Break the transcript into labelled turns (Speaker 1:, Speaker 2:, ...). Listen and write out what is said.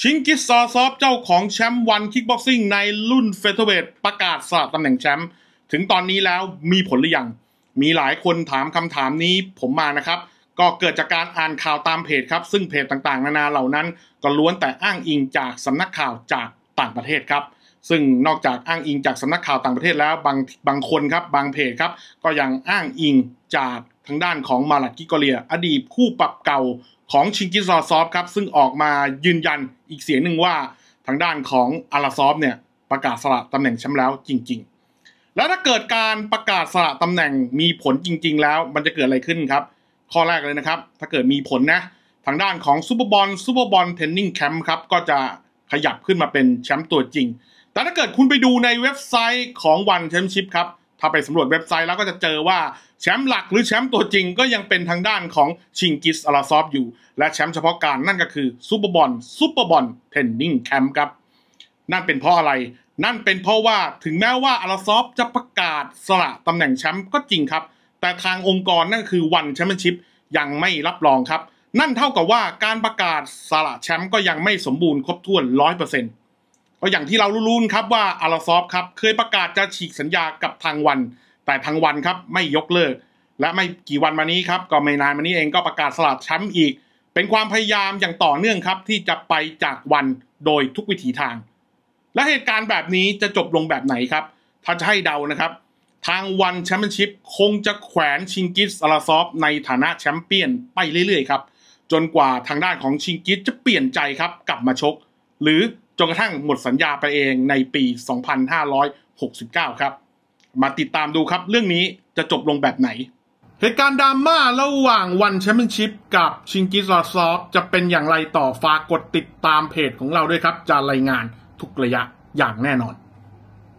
Speaker 1: ชิงกิสซาซอฟเจ้าของแชมป์วัน คิกบ็อกซิ่งในรุ่นเฟเธอร์เวท ประกาศสลับตำแหน่งแชมป์ถึงตอนนี้แล้วมีผลหรือยัง มีหลายคนถามคำถามนี้ผมมานะครับ ก็เกิดจากการอ่านข่าวตามเพจครับ ซึ่งเพจต่างๆ นานาเหล่านั้น ก็ล้วนแต่อ้างอิงจากสำนักข่าวจากต่างประเทศครับ ซึ่งนอกจากอ้างอิงจากสำนักข่าวต่างประเทศแล้วบางบางคนครับบางเพจครับก็ยังอ้างอิงจากทางด้านของมาลัดกิโกเลีย อดีตคู่ปรับเก่าของชิงกิซอซอฟครับซึ่งออกมายืนยันอีกเสียงหนึ่งว่าทางด้านของอาราซอฟเนี่ยประกาศสละตำแหน่งแชมป์แล้วจริงๆ แล้วถ้าเกิดการประกาศสละตำแหน่งมีผลจริงๆแล้ว มันจะเกิดอะไรขึ้นครับ ข้อแรกเลยนะครับ ถ้าเกิดมีผลนะ ทางด้านของซูเปอร์บอลซูเปอร์บอลเทนนิงแคมป์ครับก็จะขยับขึ้นมาเป็นแชมป์ตัวจริง แต่ถ้าเกิดคุณไปดูในเว็บไซต์ของวันแชมป์ชิพครับถ้าไปสำรวจเว็บไซต์แล้วก็จะเจอว่าแชมป์หลักหรือแชมป์ตัวจริงก็ยังเป็นทางด้านของชิงกิสอาราซอฟอยู่และแชมป์เฉพาะการนั่นก็คือซูเปอร์บอลซูเปอร์บอลเทนนิงแคมป์ครับ นั่นเป็นเพราะอะไร นั่นเป็นเพราะว่าถึงแม้ว่าอาราซอฟจะประกาศสละตำแหน่งแชมป์ก็จริงครับ แต่ทางองค์กรนั่นคือวันแชมเปี้ยนชิพยังไม่รับรองครับ นั่นเท่ากับว่าการประกาศสละแชมป์ก็ยังไม่สมบูรณ์ครบถ้วน100%เราะอย่างที่เรารู้นครับว่าอาราซอฟครับเคยประกาศจะฉีกสัญญากับทางวัน แต่ทางวันครับไม่ยกเลิก และไม่กี่วันมานี้ครับ ก็ไม่นานมานี้เองก็ประกาศสลับแชมป์อีก เป็นความพยายามอย่างต่อเนื่องครับ ที่จะไปจากวันโดยทุกวิถีทาง และเหตุการณ์แบบนี้จะจบลงแบบไหนครับ ถ้าจะให้เดานะครับ ทางวันแชมเปี้ยนชิพคงจะแขวนชิงกิสอาราซอฟในฐานะแชมเปี้ยนไปเรื่อยๆครับจนกว่าทางด้านของชิงกิสจะเปลี่ยนใจครับกลับมาชก หรือจนกระทั่งหมดสัญญาไปเองในปี 2569 ครับ มาติดตามดูครับ เรื่องนี้จะจบลงแบบไหนเหตุการณ์ดราม่าระหว่างวันแชมเปี้ยนชิพกับชิงกิสลาซอฟจะเป็นอย่างไรต่อฝากกดติดตามเพจของเราด้วยครับ จะรายงานทุกระยะอย่างแน่นอน